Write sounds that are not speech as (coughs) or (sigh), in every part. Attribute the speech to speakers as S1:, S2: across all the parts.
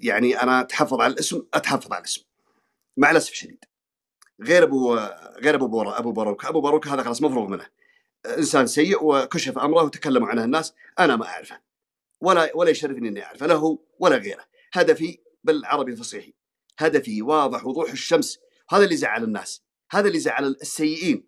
S1: يعني انا اتحفظ على الاسم اتحفظ على الاسم مع الاسف الشديد غير ابو غير ابو بورا ابو باروك ابو باروك هذا خلاص مفروغ منه انسان سيء وكشف امره وتكلموا عنه الناس انا ما اعرفه ولا ولا يشرفني اني اعرفه لا هو ولا غيره هدفي بالعربي الفصيحي هدفي واضح وضوح الشمس هذا اللي زعل الناس هذا اللي زعل السيئين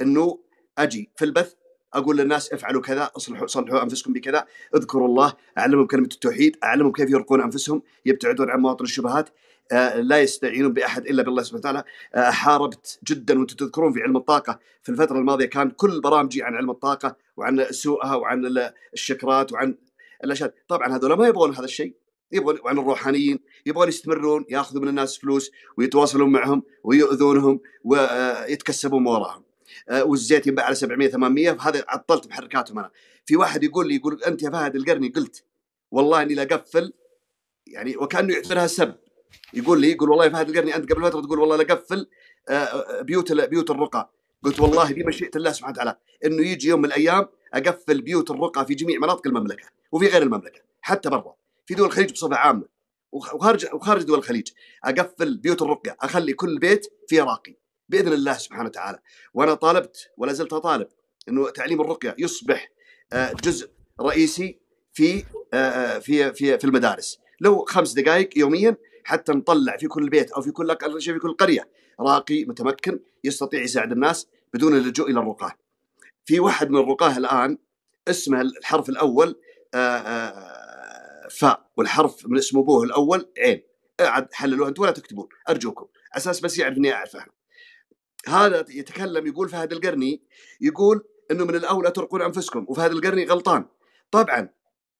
S1: انه اجي في البث اقول للناس افعلوا كذا اصلحوا صلحوا انفسكم بكذا اذكروا الله اعلمهم كلمه التوحيد اعلمهم كيف يرقون انفسهم يبتعدون عن مواطن الشبهات آه، لا يستعينون باحد الا بالله سبحانه وتعالى آه، حاربت جدا وانتم تذكرون في علم الطاقه في الفتره الماضيه كان كل برامجي عن علم الطاقه وعن سوءها وعن الشكرات وعن الاشياء طبعا هذول ما يبغون هذا الشيء يبغون عن الروحانيين يبغون يستمرون ياخذوا من الناس فلوس ويتواصلون معهم ويؤذونهم ويتكسبون آه، وراهم آه، والزيت ينباع على 700 800 هذا عطلت محركاتهم انا في واحد يقول لي يقول انت يا فهد القرني قلت والله اني لا اقفل يعني وكانه يعتبرها سب يقول لي يقول والله يا فهد القرني انت قبل فتره تقول والله لا اقفل آه، آه، بيوت بيوت الرقى قلت والله مشيئه الله سبحانه وتعالى انه يجي يوم من الايام اقفل بيوت الرقى في جميع مناطق المملكه وفي غير المملكه حتى برا في دول الخليج بصفه عامه وخارج وخارج دول الخليج اقفل بيوت الرقى اخلي كل بيت فيه راقي باذن الله سبحانه وتعالى وانا طالبت ولا زلت اطالب انه تعليم الرقيه يصبح آه، جزء رئيسي في آه، آه، في في في المدارس لو خمس دقائق يوميا حتى نطلع في كل بيت او في كل اقل شيء في كل قريه راقي متمكن يستطيع يساعد الناس بدون اللجوء الى الرقاه. في واحد من الرقاه الان اسمه الحرف الاول فاء والحرف من اسم ابوه الاول عين. حللوها انتم ولا تكتبون ارجوكم اساس بس يعرف اني اعرفها. هذا يتكلم يقول فهد القرني يقول انه من الاولى ترقون انفسكم وفهد القرني غلطان طبعا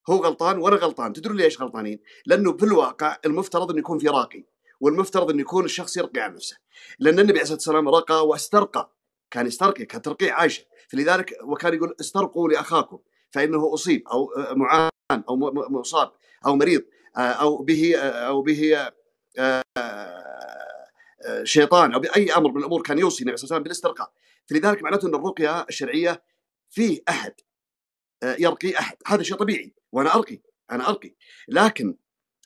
S1: هو غلطان وانا غلطان تدرون ليش غلطانين لانه في الواقع المفترض انه يكون في راقي والمفترض انه يكون الشخص يرقي عن نفسه لان النبي عليه الصلاه والسلام رقى واسترقى كان يسترقي كان ترقيع عائشه فلذلك وكان يقول استرقوا لاخاكم فانه اصيب او معان او مصاب او مريض آه، او به آه، او به آه، شيطان او باي امر من الامور كان يوصي النبي صلى الله عليه وسلم بالاسترقاء فلذلك معناته ان الرقيه الشرعيه فيه احد آه، يرقي احد هذا شيء طبيعي وانا ارقي انا ارقي لكن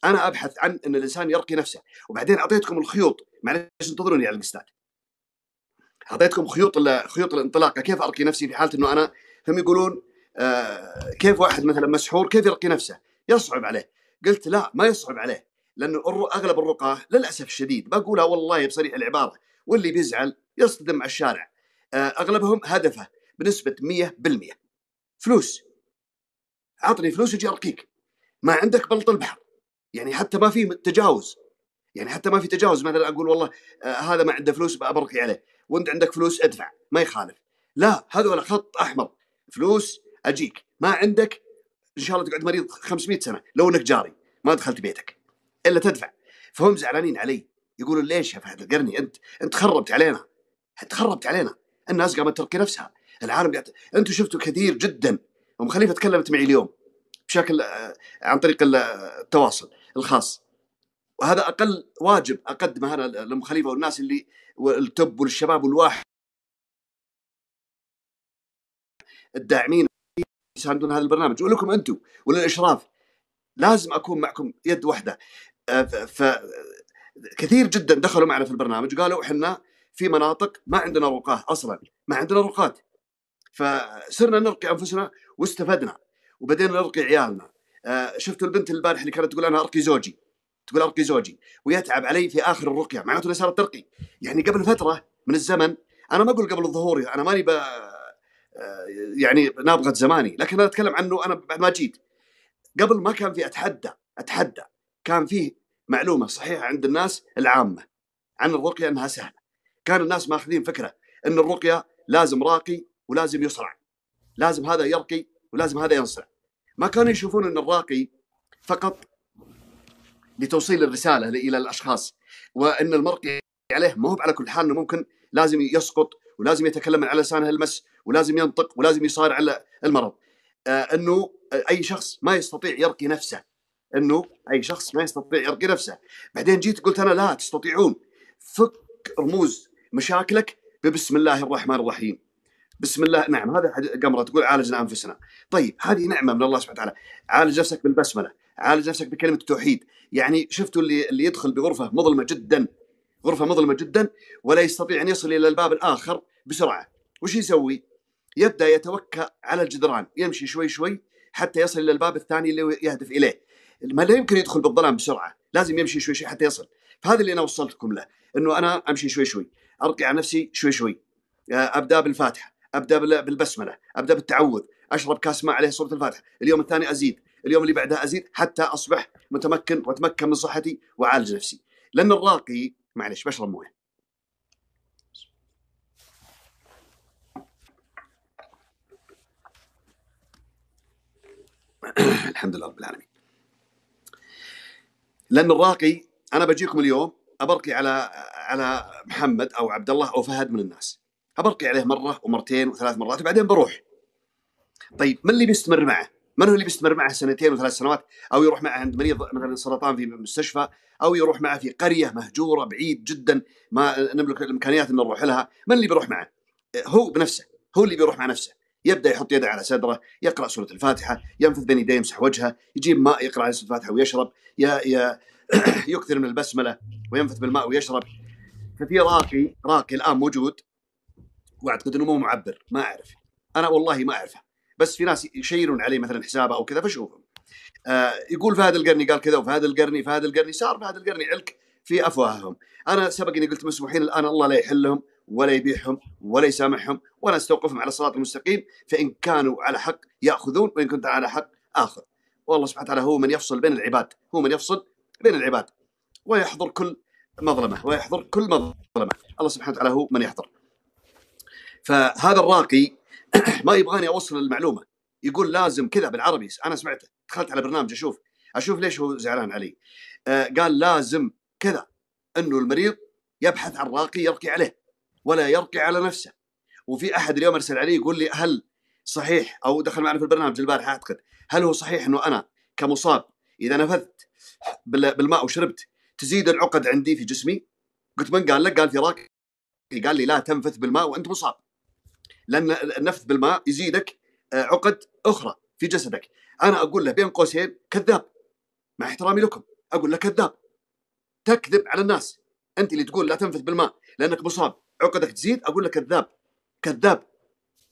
S1: انا ابحث عن ان الانسان يرقي نفسه وبعدين اعطيتكم الخيوط معلش انتظروني على الاستاذ اعطيتكم خيوط خيوط الانطلاقه كيف ارقي نفسي في حاله انه انا هم يقولون آه، كيف واحد مثلا مسحور كيف يرقي نفسه يصعب عليه قلت لا ما يصعب عليه لانه أغلب الرقاة للأسف الشديد بقولها والله بصريح العبارة واللي بيزعل يصطدم على الشارع آه، أغلبهم هدفه بنسبة 100% فلوس عطني فلوس وجي أرقيك ما عندك بلط البحر يعني حتى ما في تجاوز يعني حتى ما في تجاوز مثلا اقول والله آه هذا ما عنده فلوس برقي عليه وانت عندك فلوس ادفع ما يخالف لا هذول خط احمر فلوس اجيك ما عندك ان شاء الله تقعد مريض 500 سنه لو انك جاري ما دخلت بيتك الا تدفع فهم زعلانين علي يقولون ليش يا فهد القرني انت انت خربت علينا انت خربت علينا الناس قامت ترقي نفسها العالم قاعد انتم شفتوا كثير جدا ام خليفه تكلمت معي اليوم بشكل آه، عن طريق التواصل الخاص وهذا اقل واجب اقدمه انا لام خليفه والناس اللي والتب والشباب والواحد الداعمين يساندون هذا البرنامج ولكم انتم وللاشراف لازم اكون معكم يد واحده آه، ف كثير جدا دخلوا معنا في البرنامج وقالوا احنا في مناطق ما عندنا رقاه اصلا ما عندنا رقاه فصرنا نرقي انفسنا واستفدنا وبدينا نرقي عيالنا آه، شفتوا البنت البارح اللي كانت تقول انا ارقي زوجي تقول ارقي زوجي ويتعب علي في اخر الرقيه معناته انها صارت ترقي يعني قبل فتره من الزمن انا ما اقول قبل الظهور انا ماني ب... آه، يعني نابغه زماني لكن انا اتكلم عنه انا بعد ما جيت قبل ما كان في اتحدى اتحدى كان فيه معلومه صحيحه عند الناس العامه عن الرقيه انها سهله كان الناس ماخذين فكره ان الرقيه لازم راقي ولازم يصرع لازم هذا يرقي ولازم هذا ينصرع ما كانوا يشوفون ان الراقي فقط لتوصيل الرساله الى الاشخاص وان المرقي عليه ما هو على كل حال انه ممكن لازم يسقط ولازم يتكلم على لسانه المس ولازم ينطق ولازم يصارع على المرض آه انه اي شخص ما يستطيع يرقي نفسه انه اي شخص ما يستطيع يرقي نفسه بعدين جيت قلت انا لا تستطيعون فك رموز مشاكلك ببسم الله الرحمن الرحيم بسم الله نعم هذا قمرة تقول عالجنا انفسنا طيب هذه نعمه من الله سبحانه وتعالى عالج نفسك بالبسمله عالج نفسك بكلمه التوحيد يعني شفتوا اللي اللي يدخل بغرفه مظلمه جدا غرفه مظلمه جدا ولا يستطيع ان يصل الى الباب الاخر بسرعه وش يسوي يبدا يتوكا على الجدران يمشي شوي شوي حتى يصل الى الباب الثاني اللي يهدف اليه ما لا يمكن يدخل بالظلام بسرعه لازم يمشي شوي شوي حتى يصل فهذا اللي انا وصلتكم له انه انا امشي شوي شوي ارقي على نفسي شوي شوي آه، ابدا بالفاتحه ابدا بالبسمله ابدا بالتعوذ اشرب كاس ماء عليه صوره الفاتحه اليوم الثاني ازيد اليوم اللي بعدها ازيد حتى اصبح متمكن واتمكن من صحتي واعالج نفسي لان الراقي معلش بشرب مويه (coughs) الحمد لله رب العالمين لان الراقي انا بجيكم اليوم ابرقي على على محمد او عبد الله او فهد من الناس ابرقي عليه مره ومرتين وثلاث مرات وبعدين بروح طيب من اللي بيستمر معه؟ من هو اللي بيستمر معه سنتين وثلاث سنوات او يروح معه عند مريض مثلا سرطان في مستشفى او يروح معه في قريه مهجوره بعيد جدا ما نملك الامكانيات ان نروح لها، من اللي بيروح معه؟ هو بنفسه، هو اللي بيروح مع نفسه. يبدا يحط يده على صدره يقرا سوره الفاتحه ينفذ بين يديه يمسح وجهه يجيب ماء يقرا على سوره الفاتحه ويشرب (coughs) يكثر من البسمله وينفث بالماء ويشرب ففي راقي راقي الان موجود واعتقد انه مو معبر ما اعرف انا والله ما اعرفه بس في ناس يشيرون عليه مثلا حسابه او كذا فشوفهم آه يقول فهد القرني قال كذا وفهد القرني فهد القرني صار فهد القرني علك في افواههم انا سبق اني قلت مسبوحين الان الله لا يحلهم ولا يبيعهم ولا يسامحهم ولا يستوقفهم على الصراط المستقيم فإن كانوا على حق يأخذون وإن كنت على حق اخذ والله سبحانه وتعالى هو من يفصل بين العباد هو من يفصل بين العباد ويحضر كل مظلمة ويحضر كل مظلمة الله سبحانه وتعالى هو من يحضر فهذا الراقي (clears throat) ما يبغاني أوصل المعلومة يقول لازم كذا بالعربي أنا سمعته دخلت على برنامج أشوف أشوف ليش هو زعلان علي آه، قال لازم كذا أنه المريض يبحث عن راقي يرقي عليه ولا يرقي على نفسه وفي احد اليوم ارسل علي يقول لي هل صحيح او دخل معنا في البرنامج البارحه اعتقد هل هو صحيح انه انا كمصاب اذا نفذت بالماء وشربت تزيد العقد عندي في جسمي قلت من قال لك قال في راك قال لي لا تنفث بالماء وانت مصاب لان النفث بالماء يزيدك آه، عقد اخرى في جسدك انا اقول له بين قوسين كذاب مع احترامي لكم اقول له كذاب تكذب على الناس انت اللي تقول لا تنفث بالماء لانك مصاب عقدك تزيد اقول لك كذاب كذاب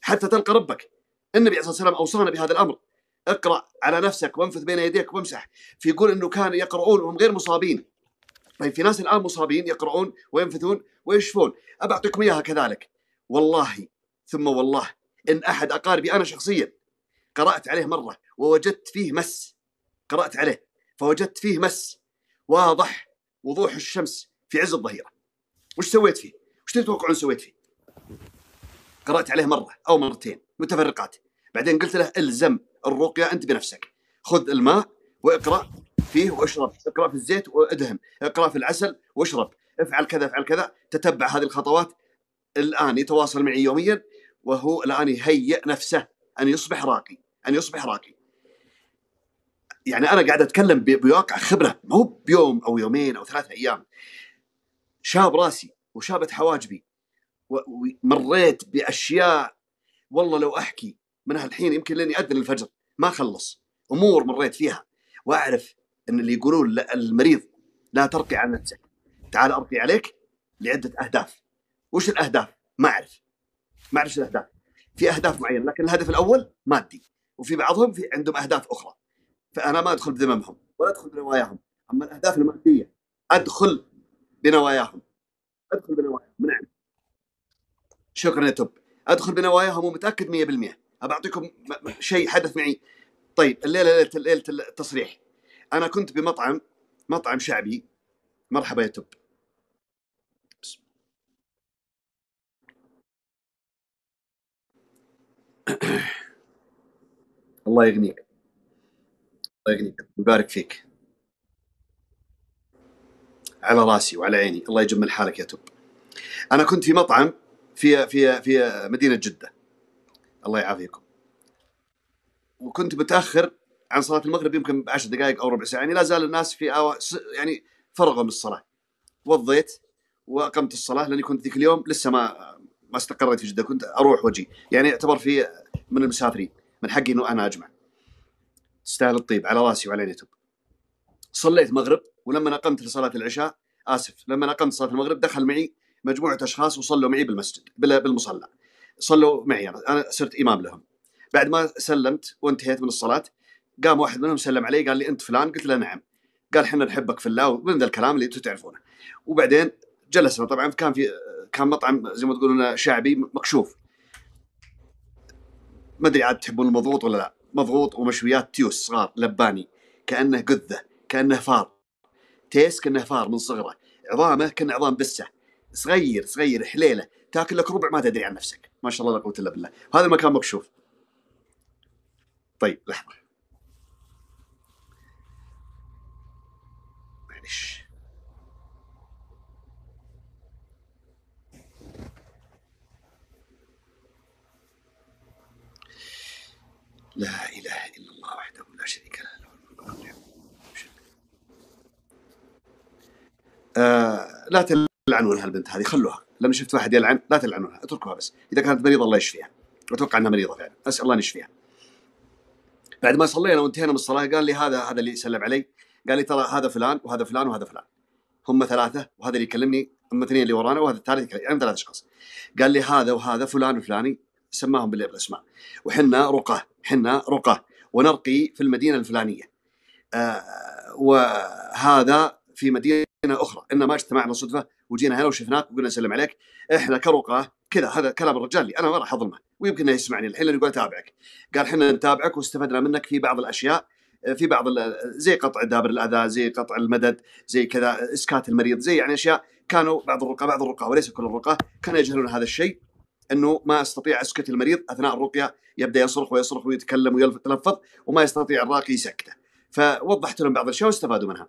S1: حتى تلقى ربك النبي عليه الصلاه والسلام اوصانا بهذا الامر اقرا على نفسك وانفذ بين يديك وامسح فيقول انه كان يقرؤون وهم غير مصابين طيب في ناس الان مصابين يقرؤون وينفثون ويشفون أبعطيكم اياها كذلك والله ثم والله ان احد اقاربي انا شخصيا قرات عليه مره ووجدت فيه مس قرات عليه فوجدت فيه مس واضح وضوح الشمس في عز الظهيره وش سويت فيه؟ وش تتوقعون سويت فيه؟ قرأت عليه مرة أو مرتين متفرقات بعدين قلت له الزم الرقية أنت بنفسك خذ الماء واقرأ فيه واشرب اقرأ في الزيت وادهم اقرأ في العسل واشرب افعل كذا افعل كذا تتبع هذه الخطوات الآن يتواصل معي يوميا وهو الآن يهيئ نفسه أن يصبح راقي أن يصبح راقي يعني أنا قاعد أتكلم بواقع خبرة مو بيوم أو يومين أو ثلاثة أيام شاب راسي وشابت حواجبي ومريت باشياء والله لو احكي من هالحين يمكن لاني اذن الفجر ما خلص امور مريت فيها واعرف ان اللي يقولون المريض لا ترقي عن نفسك تعال ارقي عليك لعده اهداف وش الاهداف؟ ما اعرف ما اعرف الاهداف في اهداف معينه لكن الهدف الاول مادي وفي بعضهم في عندهم اهداف اخرى فانا ما ادخل بذممهم ولا ادخل بنواياهم اما الاهداف الماديه ادخل بنواياهم ادخل بنواياهم بنعم شكرا يا توب ادخل بنواياهم ومتاكد 100% أبعطيكم شيء حدث معي طيب الليله ليله ليله التصريح انا كنت بمطعم مطعم شعبي مرحبا يا توب (coughs) الله يغنيك الله يغنيك ويبارك فيك على راسي وعلى عيني الله يجمل حالك يا توب انا كنت في مطعم في في في مدينه جده الله يعافيكم وكنت متاخر عن صلاه المغرب يمكن ب 10 دقائق او ربع ساعه يعني لا زال الناس في أو... يعني فرغوا من الصلاه وضيت واقمت الصلاه لاني كنت ذيك اليوم لسه ما ما استقريت في جده كنت اروح واجي يعني اعتبر في من المسافرين من حقي انه انا اجمع تستاهل الطيب على راسي وعلى يدي صليت مغرب ولما اقمت لصلاه العشاء اسف لما اقمت صلاه المغرب دخل معي مجموعه اشخاص وصلوا معي بالمسجد بالمصلى صلوا معي انا يعني انا صرت امام لهم بعد ما سلمت وانتهيت من الصلاه قام واحد منهم سلم علي قال لي انت فلان قلت له نعم قال احنا نحبك في الله ومن ذا الكلام اللي انتم تعرفونه وبعدين جلسنا طبعا كان في كان مطعم زي ما تقولون شعبي مكشوف ما ادري عاد تحبون المضغوط ولا لا مضغوط ومشويات تيوس صغار لباني كانه قذه كانه فار تيس كانه فار من صغره عظامه كان عظام بسه صغير صغير حليله تاكل لك ربع ما تدري عن نفسك ما شاء الله لا قوه الا بالله هذا المكان مكشوف طيب لحظه معلش لا اله الا الله آه، لا تلعنون هالبنت هذه خلوها لما شفت واحد يلعن لا تلعنونها اتركوها بس اذا كانت مريضه الله يشفيها اتوقع انها مريضه فعلا اسال الله ان يشفيها بعد ما صلينا وانتهينا من الصلاه قال لي هذا هذا اللي سلم علي قال لي ترى هذا فلان وهذا فلان وهذا فلان هم ثلاثه وهذا اللي يكلمني هم اثنين اللي ورانا وهذا الثالث يعني ثلاث اشخاص قال لي هذا وهذا فلان وفلاني سماهم بالاسماء وحنا رقاه حنا رقاه ونرقي في المدينه الفلانيه آه وهذا في مدينه اخرى انما اجتمعنا صدفه وجينا هنا وشفناك وقلنا نسلم عليك احنا كرقاه كذا هذا كلام الرجال لي انا ما راح اظلمه ويمكن انه يسمعني الحين لانه يقول اتابعك قال احنا نتابعك واستفدنا منك في بعض الاشياء في بعض زي قطع دابر الاذى زي قطع المدد زي كذا اسكات المريض زي يعني اشياء كانوا بعض الرقاه بعض الرقاه وليس كل الرقاه كانوا يجهلون هذا الشيء انه ما استطيع اسكت المريض اثناء الرقيه يبدا يصرخ ويصرخ ويتكلم ويتلفظ وما يستطيع الراقي يسكته فوضحت لهم بعض الاشياء واستفادوا منها.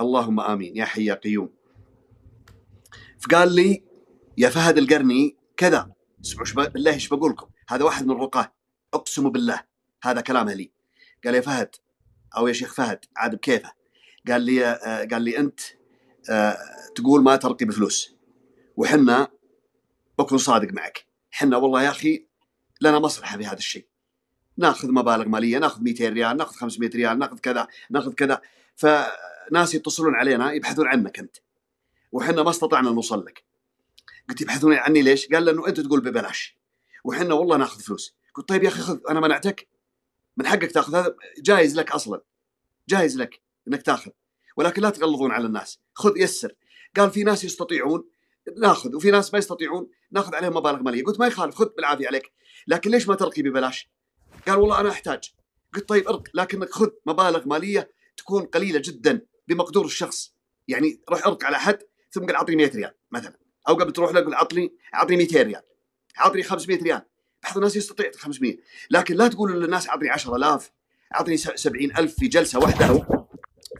S1: اللهم امين يا حي يا قيوم فقال لي يا فهد القرني كذا اسمعوا بالله ايش بقول لكم هذا واحد من الرقاه اقسم بالله هذا كلامه لي قال يا فهد او يا شيخ فهد عاد بكيفه قال لي آه، قال لي انت آه، تقول ما ترقي بفلوس وحنا بكون صادق معك حنا والله يا اخي لنا مصلحه في هذا الشيء ناخذ مبالغ ماليه ناخذ 200 ريال ناخذ 500 ريال ناخذ كذا ناخذ كذا ف ناس يتصلون علينا يبحثون عنك انت وحنا ما استطعنا نوصل لك قلت يبحثون عني ليش؟ قال لانه انت تقول ببلاش وحنا والله ناخذ فلوس قلت طيب يا اخي خذ انا منعتك من حقك تاخذ هذا جايز لك اصلا جايز لك انك تاخذ ولكن لا تغلظون على الناس خذ يسر قال في ناس يستطيعون ناخذ وفي ناس ما يستطيعون ناخذ عليهم مبالغ ماليه قلت ما يخالف خذ بالعافيه عليك لكن ليش ما ترقي ببلاش؟ قال والله انا احتاج قلت طيب ارق لكنك خذ مبالغ ماليه تكون قليله جدا بمقدور الشخص يعني روح ارك على حد ثم قال اعطني 100 ريال مثلا او قبل تروح له قول اعطني اعطني 200 ريال اعطني 500 ريال بعض الناس يستطيع 500 لكن لا تقول للناس اعطني 10000 اعطني 70000 في جلسه واحده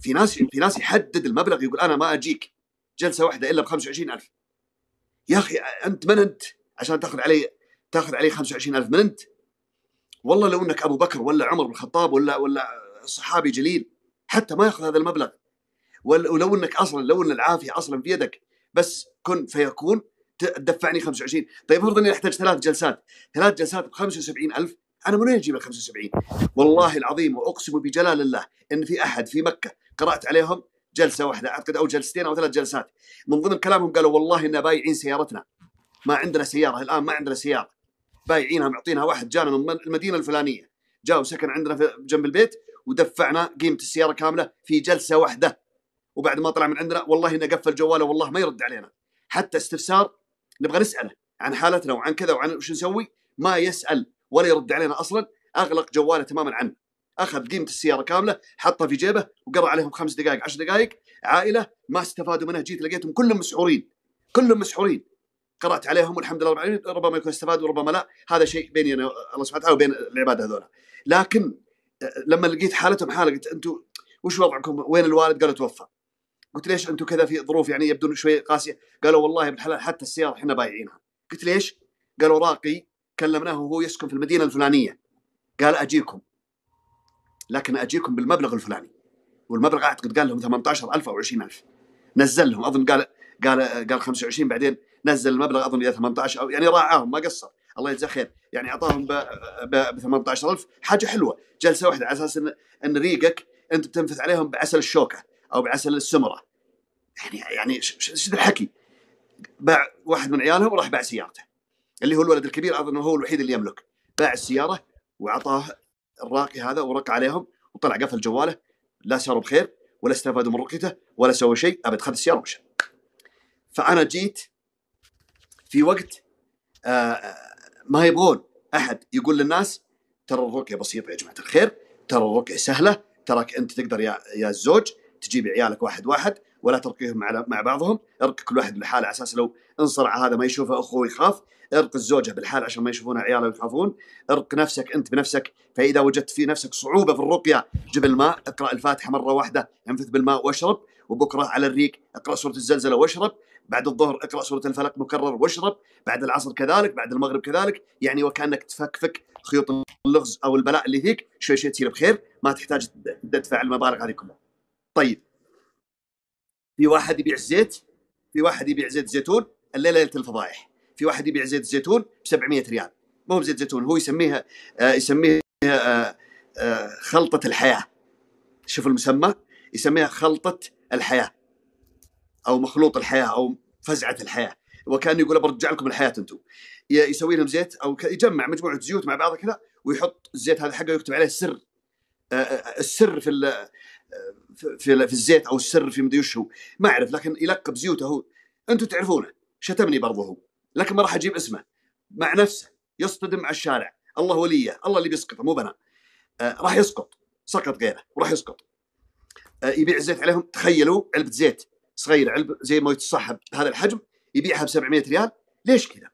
S1: في ناس في ناس يحدد المبلغ يقول انا ما اجيك جلسه واحده الا ب 25000 يا اخي انت من انت عشان تاخذ علي تاخذ علي 25000 من انت والله لو انك ابو بكر ولا عمر بن الخطاب ولا ولا صحابي جليل حتى ما ياخذ هذا المبلغ ولو انك اصلا لو ان العافيه اصلا في يدك بس كن فيكون تدفعني 25 طيب افرض اني احتاج ثلاث جلسات ثلاث جلسات ب 75000 انا من وين اجيب ال 75 والله العظيم واقسم بجلال الله ان في احد في مكه قرات عليهم جلسه واحده اعتقد او جلستين او ثلاث جلسات من ضمن كلامهم قالوا والله ان بايعين سيارتنا ما عندنا سياره الان ما عندنا سياره بايعينها معطينها واحد جانا من المدينه الفلانيه جاء وسكن عندنا في جنب البيت ودفعنا قيمه السياره كامله في جلسه واحده وبعد ما طلع من عندنا والله انه قفل جواله والله ما يرد علينا حتى استفسار نبغى نساله عن حالتنا وعن كذا وعن وش نسوي ما يسال ولا يرد علينا اصلا اغلق جواله تماما عنه اخذ قيمه السياره كامله حطها في جيبه وقرا عليهم خمس دقائق عشر دقائق عائله ما استفادوا منها جيت لقيتهم كلهم مسحورين كلهم مسحورين قرات عليهم والحمد لله رب العالمين ربما يكون استفادوا وربما لا هذا شيء بيني انا الله سبحانه وتعالى وبين العباد هذول لكن لما لقيت حالتهم حاله قلت انتم وش وضعكم وين الوالد قالوا توفى قلت ليش انتم كذا في ظروف يعني يبدون شوي قاسيه قالوا والله ابن الحلال حتى السياره احنا بايعينها قلت ليش قالوا راقي كلمناه وهو يسكن في المدينه الفلانيه قال اجيكم لكن اجيكم بالمبلغ الفلاني والمبلغ اعتقد قال لهم 18000 او 20000 نزل لهم اظن قال قال قال 25 بعدين نزل المبلغ اظن الى 18 او يعني راعاهم ما قصر الله يجزاه خير يعني اعطاهم ب 18000 حاجه حلوه جلسه واحده على اساس ان ان ريقك انت بتنفث عليهم بعسل الشوكه او بعسل السمره يعني يعني شد الحكي؟ باع واحد من عيالهم وراح باع سيارته اللي هو الولد الكبير اظن هو الوحيد اللي يملك باع السياره واعطاه الراقي هذا ورق عليهم وطلع قفل جواله لا صاروا بخير ولا استفادوا من رقيته ولا سوى شيء ابد خذ السياره ومشى فانا جيت في وقت آه، آه، ما يبغون احد يقول للناس ترى الرقيه بسيطه يا جماعه الخير ترى الرقيه سهله تراك انت تقدر يا يا الزوج تجيب عيالك واحد واحد ولا تركيهم على مع بعضهم ارك كل واحد لحاله على اساس لو انصرع هذا ما يشوفه اخوه يخاف ارق الزوجه بالحال عشان ما يشوفونها عياله يخافون ارق نفسك انت بنفسك فاذا وجدت في نفسك صعوبه في الرقيه جب الماء اقرا الفاتحه مره واحده انفث بالماء واشرب وبكره على الريق اقرا سوره الزلزله واشرب بعد الظهر اقرا سوره الفلق مكرر واشرب بعد العصر كذلك بعد المغرب كذلك يعني وكانك تفكفك خيوط اللغز او البلاء اللي فيك شوي شوي تصير بخير ما تحتاج تدفع المبالغ هذه كلها طيب في واحد يبيع زيت في واحد يبيع زيت زيتون الليله ليله الفضائح في واحد يبيع زيت زيتون ب 700 ريال مو بزيت زيتون هو يسميها آه يسميها آه آه خلطه الحياه شوف المسمى يسميها خلطه الحياه او مخلوط الحياه او فزعه الحياه وكان يقول برجع لكم الحياه انتم يسوي لهم زيت او يجمع مجموعه زيوت مع بعضها كذا ويحط الزيت هذا حقه ويكتب عليه السر آه، آه، السر في آه، في, في الزيت او السر في مدري وش هو ما اعرف لكن يلقب زيوته هو انتم تعرفونه شتمني برضه هو لكن ما راح اجيب اسمه مع نفسه يصطدم مع الشارع الله وليه الله اللي بيسقطه مو بنا آه راح يسقط سقط غيره وراح يسقط آه يبيع الزيت عليهم تخيلوا علبه زيت صغيره علبه زي ما يتصاحب هذا الحجم يبيعها ب 700 ريال ليش كذا؟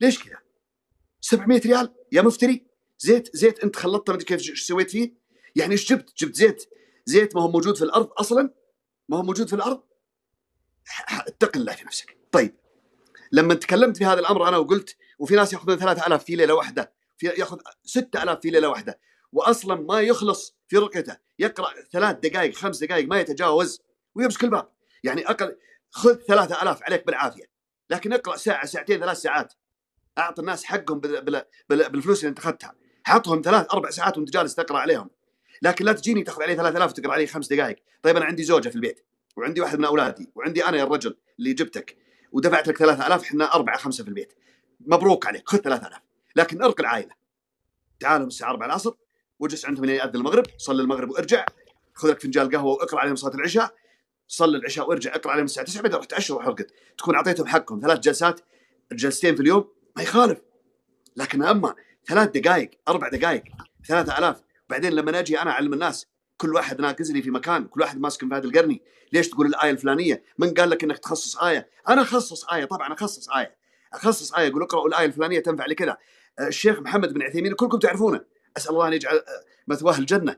S1: ليش كذا؟ 700 ريال يا مفتري زيت زيت انت خلطته مدري كيف سويت فيه؟ يعني ايش جبت؟ جبت زيت زيت ما هو موجود في الارض اصلا ما هو موجود في الارض اتق الله في نفسك طيب لما تكلمت في هذا الامر انا وقلت وفي ناس ياخذون 3000 في ليله واحده في ياخذ 6000 في ليله واحده واصلا ما يخلص في رقيته يقرا ثلاث دقائق خمس دقائق ما يتجاوز ويمسك الباب يعني اقل خذ 3000 عليك بالعافيه لكن اقرا ساعه ساعتين ثلاث ساعات اعط الناس حقهم بالفلوس اللي انت اخذتها حطهم ثلاث اربع ساعات وانت جالس تقرا عليهم لكن لا تجيني تاخذ عليه 3000 وتقرا عليه خمس دقائق طيب انا عندي زوجه في البيت وعندي واحد من اولادي وعندي انا يا الرجل اللي جبتك ودفعت لك 3000 احنا اربعه خمسه في البيت مبروك عليك خذ 3000 لكن ارق العائله تعالهم الساعه 4 العصر واجلس عندهم لين ياذن المغرب صلي المغرب وارجع خذ لك فنجان قهوه واقرا عليهم صلاه العشاء صلي العشاء وارجع اقرا عليهم الساعه 9 بعدين روح تاشر وارقد ارقد تكون اعطيتهم حقهم ثلاث جلسات جلستين في اليوم ما يخالف لكن اما ثلاث دقائق اربع دقائق 3000 بعدين لما اجي انا اعلم الناس كل واحد ناقز لي في مكان كل واحد ماسك في هذا القرني ليش تقول الايه الفلانيه من قال لك انك تخصص ايه انا اخصص ايه طبعا اخصص ايه اخصص ايه اقول اقرأوا الايه الفلانيه تنفع لكذا أه، الشيخ محمد بن عثيمين كلكم تعرفونه اسال الله ان يجعل أه، مثواه الجنه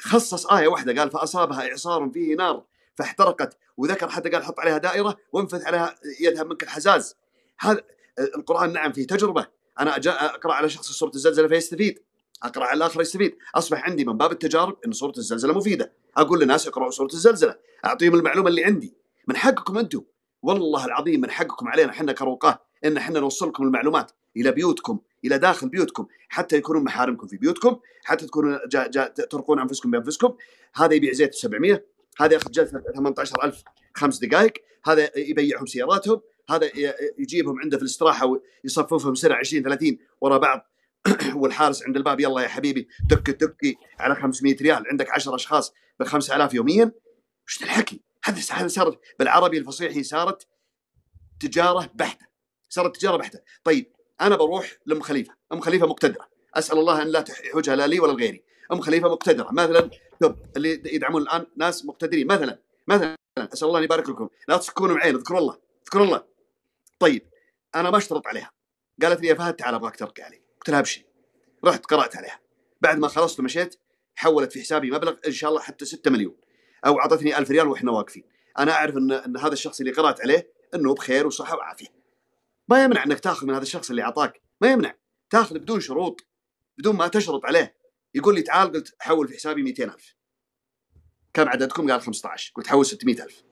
S1: خصص ايه واحده قال فاصابها اعصار فيه نار فاحترقت وذكر حتى قال حط عليها دائره وانفث عليها يذهب منك الحزاز هذا أه، القران نعم فيه تجربه انا اقرا على شخص سوره الزلزله فيستفيد اقرا على الاخر يستفيد اصبح عندي من باب التجارب ان صوره الزلزله مفيده اقول للناس اقرأوا صوره الزلزله اعطيهم المعلومه اللي عندي من حقكم انتم والله العظيم من حقكم علينا احنا كروقاه ان احنا نوصل لكم المعلومات الى بيوتكم الى داخل بيوتكم حتى يكونون محارمكم في بيوتكم حتى تكونوا جا جا ترقون انفسكم بانفسكم هذا يبيع زيت 700 هذا ياخذ جلسه 18000 خمس دقائق هذا يبيعهم سياراتهم هذا يجيبهم عنده في الاستراحه ويصففهم سرع 20 30 ورا بعض (clears throat) والحارس عند الباب يلا يا حبيبي تكي تكي على 500 ريال عندك 10 اشخاص ب 5000 يوميا وش الحكي؟ هذا هذا صارت بالعربي هي صارت تجاره بحته صارت تجاره بحته طيب انا بروح لام خليفه ام خليفه مقتدره اسال الله ان لا تحوجها لا لي ولا لغيري ام خليفه مقتدره مثلا طب اللي يدعمون الان ناس مقتدرين مثلا مثلا اسال الله ان يبارك لكم لا تسكونوا معي اذكروا الله اذكروا الله طيب انا ما اشترط عليها قالت لي يا فهد تعال ابغاك ترقي علي قلت لها ابشري رحت قرات عليها بعد ما خلصت ومشيت حولت في حسابي مبلغ ان شاء الله حتى 6 مليون او اعطتني 1000 ريال واحنا واقفين انا اعرف ان ان هذا الشخص اللي قرات عليه انه بخير وصحه وعافيه ما يمنع انك تاخذ من هذا الشخص اللي اعطاك ما يمنع تاخذ بدون شروط بدون ما تشرط عليه يقول لي تعال قلت حول في حسابي 200000 كم عددكم قال 15 قلت حول 600000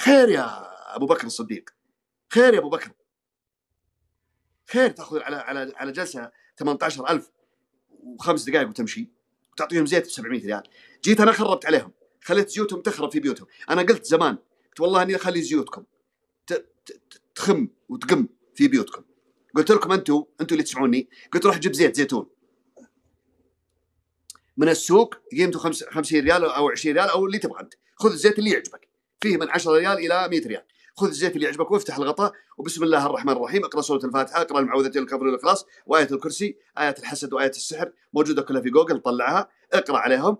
S1: خير يا ابو بكر الصديق خير يا ابو بكر خير تاخذ على على على جلسه 18000 وخمس دقائق وتمشي وتعطيهم زيت ب 700 ريال جيت انا خربت عليهم خليت زيوتهم تخرب في بيوتهم انا قلت زمان قلت والله اني اخلي زيوتكم تخم وتقم في بيوتكم قلت لكم انتم انتم اللي تسمعوني قلت روح جيب زيت زيتون من السوق قيمته 50 ريال او 20 ريال او اللي تبغى انت خذ الزيت اللي يعجبك فيه من 10 ريال الى 100 ريال خذ الزيت اللي يعجبك وافتح الغطاء وبسم الله الرحمن الرحيم اقرا سوره الفاتحه اقرا المعوذتين الكفر والاخلاص وايه الكرسي ايه الحسد وايه السحر موجوده كلها في جوجل طلعها اقرا عليهم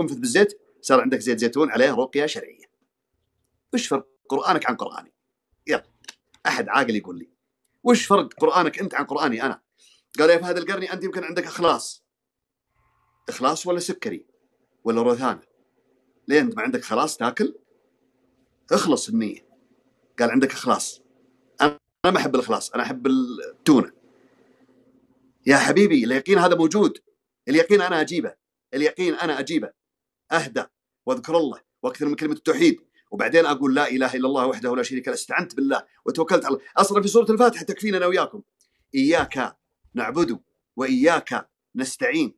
S1: انفذ بالزيت صار عندك زيت زيتون عليه رقيه شرعيه وش فرق قرانك عن قراني يلا احد عاقل يقول لي وش فرق قرانك انت عن قراني انا قال يا فهد القرني انت يمكن عندك اخلاص اخلاص ولا سكري ولا روثان ليه انت ما عندك خلاص تاكل اخلص النيه قال عندك اخلاص انا ما احب الاخلاص انا احب التونه يا حبيبي اليقين هذا موجود اليقين انا اجيبه اليقين انا اجيبه اهدى واذكر الله واكثر من كلمه التوحيد وبعدين اقول لا اله الا الله وحده لا شريك له استعنت بالله وتوكلت على الله اصلا في سوره الفاتحه تكفينا انا وياكم اياك نعبد واياك نستعين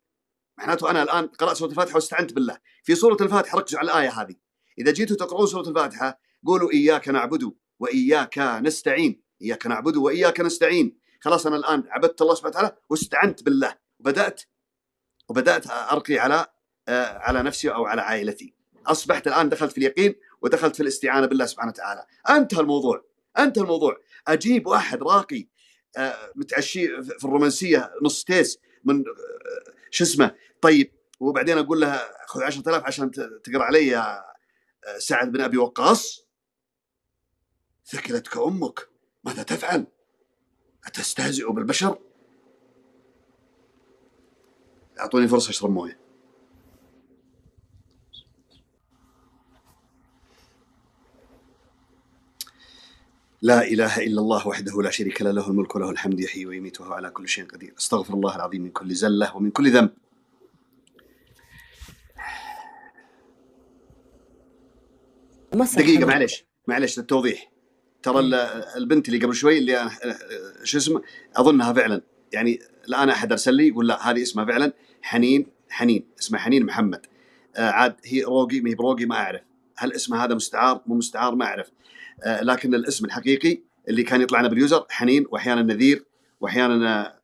S1: معناته انا الان قرات سوره الفاتحه واستعنت بالله في سوره الفاتحه ركزوا على الايه هذه اذا جيتوا تقرؤون سوره الفاتحه قولوا اياك نعبد وإياك نستعين إياك نعبد وإياك نستعين خلاص أنا الآن عبدت الله سبحانه وتعالى واستعنت بالله وبدأت وبدأت أرقي على آه، على نفسي أو على عائلتي أصبحت الآن دخلت في اليقين ودخلت في الاستعانة بالله سبحانه وتعالى انتهى الموضوع انتهى الموضوع أجيب واحد راقي آه، متعشي في الرومانسية نص تيس من آه، شو اسمه طيب وبعدين أقول له خذ 10000 عشان تقرأ علي يا سعد بن أبي وقاص ثكلتك أمك ماذا تفعل؟ أتستهزئ بالبشر؟ أعطوني فرصة أشرب موية لا إله إلا الله وحده لا شريك له له الملك وله الحمد يحيي ويميت وهو على كل شيء قدير أستغفر الله العظيم من كل زلة ومن كل ذنب دقيقة معلش معلش للتوضيح ترى البنت اللي قبل شوي اللي أه، أه، شو اسمه اظنها فعلا يعني الان احد ارسل لي يقول لا هذه اسمها فعلا حنين حنين اسمها حنين محمد أه، عاد هي روقي ما هي بروقي ما اعرف هل اسمها هذا مستعار مو مستعار ما اعرف لكن الاسم الحقيقي اللي كان يطلع لنا باليوزر حنين واحيانا نذير واحيانا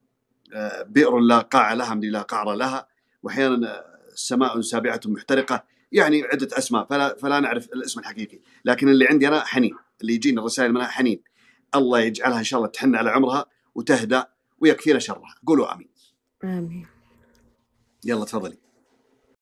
S1: بئر لا قاع لها من لا قعر لها واحيانا سماء سابعه محترقه يعني عده اسماء فلا فلا نعرف الاسم الحقيقي لكن اللي عندي انا حنين اللي يجينا الرسائل منها حنين الله يجعلها ان شاء الله تحن على عمرها وتهدأ ويكفينا شرها قولوا امين امين يلا تفضلي